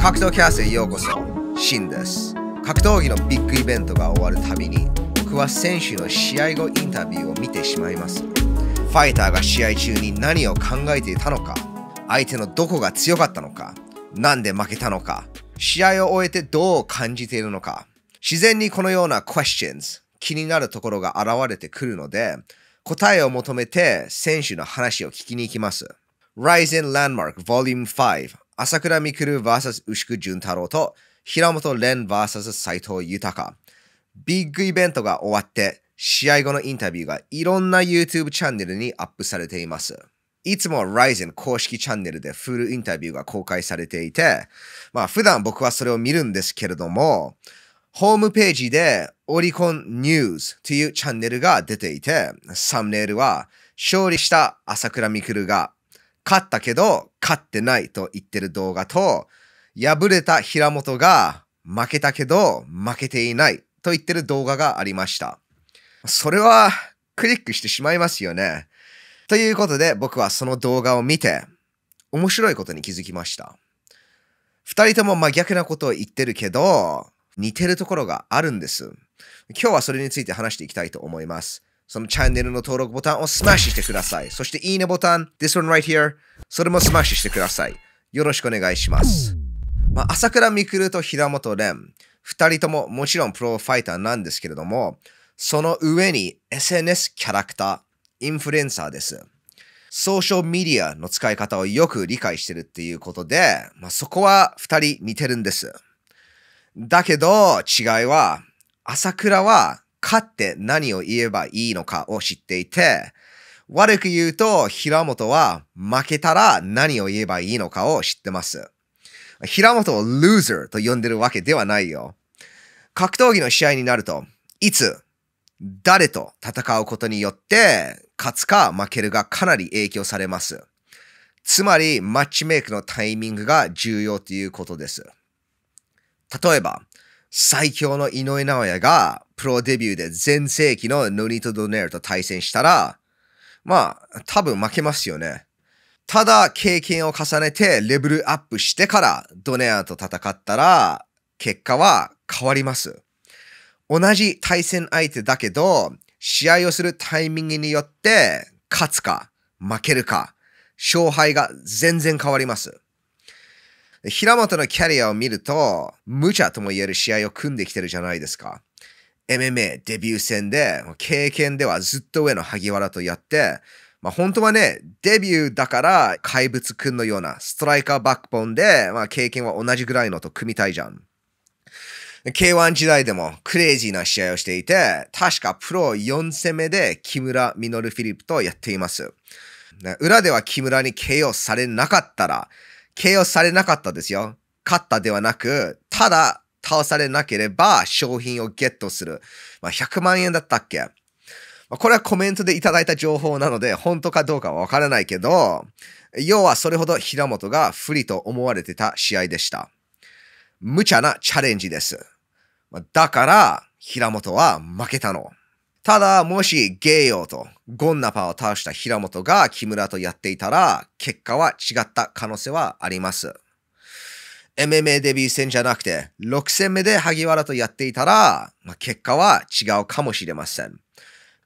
格闘キャスへようこそシンです格闘技のビッグイベントが終わるたびに僕は選手の試合後インタビューを見てしまいますファイターが試合中に何を考えていたのか相手のどこが強かったのか何で負けたのか試合を終えてどう感じているのか自然にこのような questions 気になるところが現れてくるので答えを求めて選手の話を聞きに行きます r i s i n Landmark Vol.5 朝倉未来 VS 牛久潤太郎と、平本蓮 VS 斎藤豊。ビッグイベントが終わって、試合後のインタビューがいろんな YouTube チャンネルにアップされています。いつも Ryzen 公式チャンネルでフルインタビューが公開されていて、まあ普段僕はそれを見るんですけれども、ホームページでオリコンニュースというチャンネルが出ていて、サムネイルは勝利した朝倉未来が勝ったけど、勝ってないと言ってる動画と、敗れた平本が負けたけど、負けていないと言ってる動画がありました。それは、クリックしてしまいますよね。ということで僕はその動画を見て、面白いことに気づきました。二人とも真逆なことを言ってるけど、似てるところがあるんです。今日はそれについて話していきたいと思います。そのチャンネルの登録ボタンをスマッシュしてください。そしていいねボタン、this one right here、それもスマッシュしてください。よろしくお願いします。まあ、朝倉未来と平本蓮、二人とももちろんプロファイターなんですけれども、その上に SNS キャラクター、インフルエンサーです。ソーシャルメディアの使い方をよく理解してるっていうことで、まあ、そこは二人似てるんです。だけど、違いは、朝倉は勝って何を言えばいいのかを知っていて、悪く言うと、平本は負けたら何を言えばいいのかを知ってます。平本をルーザーと呼んでるわけではないよ。格闘技の試合になると、いつ、誰と戦うことによって、勝つか負けるがかなり影響されます。つまり、マッチメイクのタイミングが重要ということです。例えば、最強の井上直弥がプロデビューで全盛期のノニト・ドネルと対戦したら、まあ、多分負けますよね。ただ経験を重ねてレベルアップしてからドネアと戦ったら結果は変わります。同じ対戦相手だけど試合をするタイミングによって勝つか負けるか勝敗が全然変わります。平本のキャリアを見ると無茶とも言える試合を組んできてるじゃないですか。MMA デビュー戦で、経験ではずっと上の萩原とやって、まあ本当はね、デビューだから怪物くんのようなストライカーバックボンで、まあ経験は同じぐらいのと組みたいじゃん。K1 時代でもクレイジーな試合をしていて、確かプロ4戦目で木村実フィリップとやっています。裏では木村に KO されなかったら、KO されなかったですよ。勝ったではなく、ただ倒されなければ商品をゲットする。まあ、100万円だったっけ、まあ、これはコメントでいただいた情報なので、本当かどうかはわからないけど、要はそれほど平本が不利と思われてた試合でした。無茶なチャレンジです。だから、平本は負けたの。ただ、もしゲイヨとゴンナパを倒した平本が木村とやっていたら、結果は違った可能性はあります。MMA デビュー戦じゃなくて、6戦目で萩原とやっていたら、まあ、結果は違うかもしれません。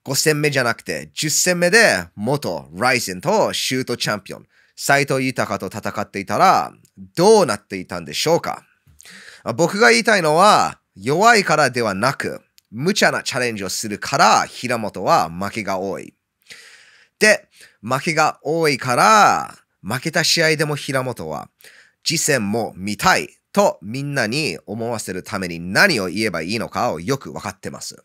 5戦目じゃなくて、10戦目で元ライゼンとシュートチャンピオン、斎藤豊と戦っていたら、どうなっていたんでしょうか僕が言いたいのは、弱いからではなく、無茶なチャレンジをするから、平本は負けが多い。で、負けが多いから、負けた試合でも平本は、次戦も見たいとみんなに思わせるために何を言えばいいのかをよくわかってます。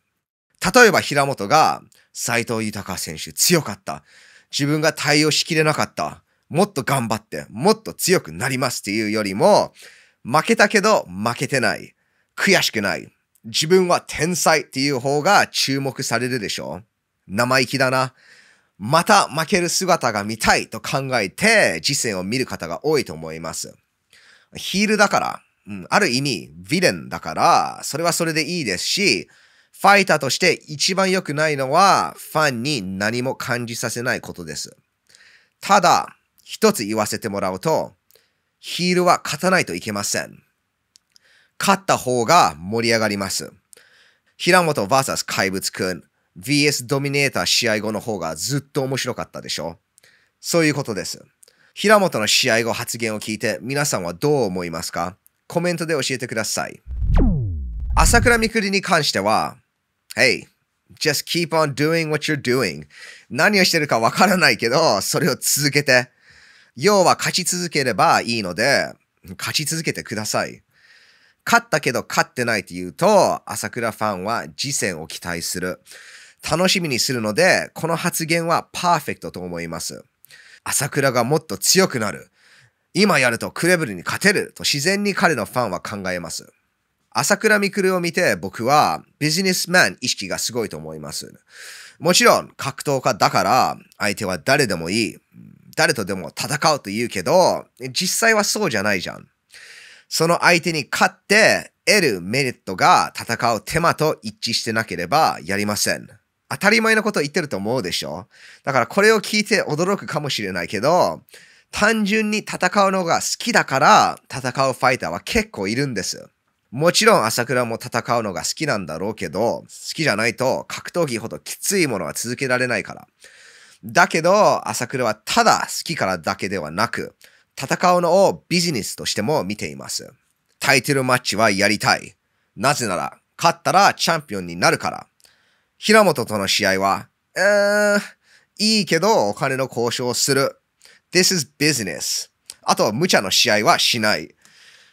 例えば平本が斎藤豊選手強かった。自分が対応しきれなかった。もっと頑張って、もっと強くなりますっていうよりも、負けたけど負けてない。悔しくない。自分は天才っていう方が注目されるでしょう。生意気だな。また負ける姿が見たいと考えて次戦を見る方が多いと思います。ヒールだから、うん、ある意味、ヴィレンだから、それはそれでいいですし、ファイターとして一番良くないのは、ファンに何も感じさせないことです。ただ、一つ言わせてもらうと、ヒールは勝たないといけません。勝った方が盛り上がります。平本 VS 怪物くん、VS ドミネーター試合後の方がずっと面白かったでしょそういうことです。平本の試合後発言を聞いて皆さんはどう思いますかコメントで教えてください。朝倉みくりに関しては、Hey, just keep on doing what you're doing. 何をしてるかわからないけど、それを続けて。要は勝ち続ければいいので、勝ち続けてください。勝ったけど勝ってないというと、朝倉ファンは次戦を期待する。楽しみにするので、この発言はパーフェクトと思います。朝倉がもっと強くなる。今やるとクレブルに勝てると自然に彼のファンは考えます。朝倉未来を見て僕はビジネスマン意識がすごいと思います。もちろん格闘家だから相手は誰でもいい。誰とでも戦うと言うけど、実際はそうじゃないじゃん。その相手に勝って得るメリットが戦う手間と一致してなければやりません。当たり前のこと言ってると思うでしょだからこれを聞いて驚くかもしれないけど、単純に戦うのが好きだから戦うファイターは結構いるんです。もちろん朝倉も戦うのが好きなんだろうけど、好きじゃないと格闘技ほどきついものは続けられないから。だけど、朝倉はただ好きからだけではなく、戦うのをビジネスとしても見ています。タイトルマッチはやりたい。なぜなら、勝ったらチャンピオンになるから。平本との試合は、えー、いいけどお金の交渉をする。This is business. あとは無茶の試合はしない。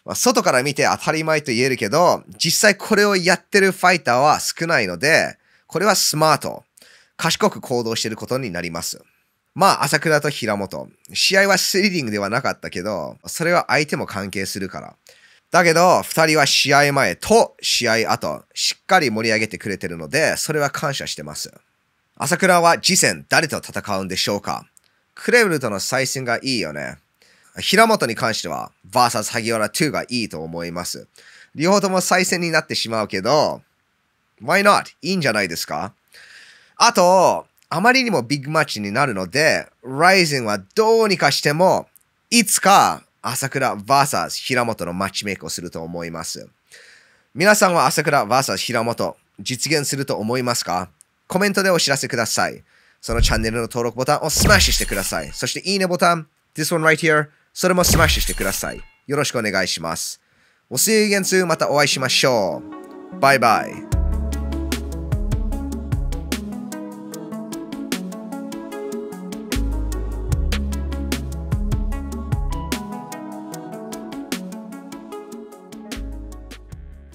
まあ、外から見て当たり前と言えるけど、実際これをやってるファイターは少ないので、これはスマート。賢く行動してることになります。まあ、朝倉と平本。試合はスリリングではなかったけど、それは相手も関係するから。だけど、二人は試合前と試合後、しっかり盛り上げてくれてるので、それは感謝してます。朝倉は次戦誰と戦うんでしょうかクレブルとの再戦がいいよね。平本に関しては、VS 萩原2がいいと思います。両方とも再戦になってしまうけど、why not? いいんじゃないですかあと、あまりにもビッグマッチになるので、r i s i n はどうにかしても、いつか朝倉 VS 平本のマッチメイクをすると思います。皆さんは朝倉 VS 平本実現すると思いますかコメントでお知らせください。そのチャンネルの登録ボタンをスマッシュしてください。そしていいねボタン、this one right here、それもスマッシュしてください。よろしくお願いします。お soon. またお会いしましょう。バイバイ。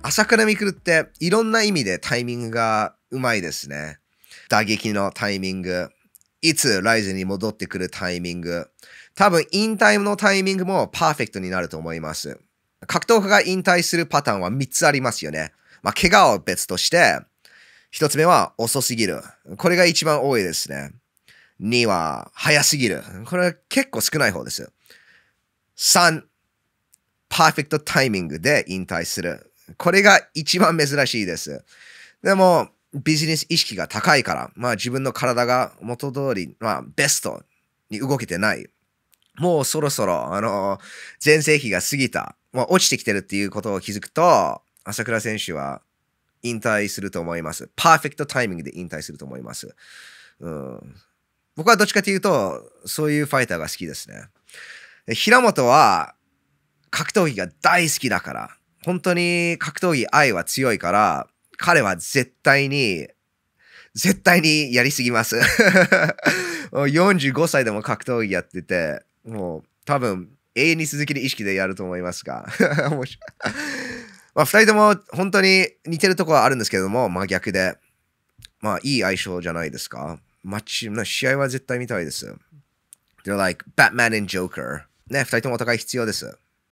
朝倉未来っていろんな意味でタイミングがうまいですね。打撃のタイミング、いつライズに戻ってくるタイミング、多分引退のタイミングもパーフェクトになると思います。格闘家が引退するパターンは3つありますよね。まあ、怪我を別として、1つ目は遅すぎる。これが一番多いですね。2は早すぎる。これは結構少ない方です。3、パーフェクトタイミングで引退する。これが一番珍しいです。でも、ビジネス意識が高いから、まあ自分の体が元通り、まあベストに動けてない。もうそろそろ、あの、全盛期が過ぎた。まあ落ちてきてるっていうことを気づくと、朝倉選手は引退すると思います。パーフェクトタイミングで引退すると思います。うん、僕はどっちかというと、そういうファイターが好きですね。平本は格闘技が大好きだから、本当に格闘技愛は強いから、彼は絶対に、絶対にやりすぎます45 歳でも格闘技やってて、もう多分永遠に続きで意識でやると思いますが。まあ、2人とも本当に似てるとこはあるんですけども、真逆で。まあ、いい相性じゃないですか。マッチ、な試合は絶対見たいです。They're like Batman and Joker. ね、2人ともお互い必要です。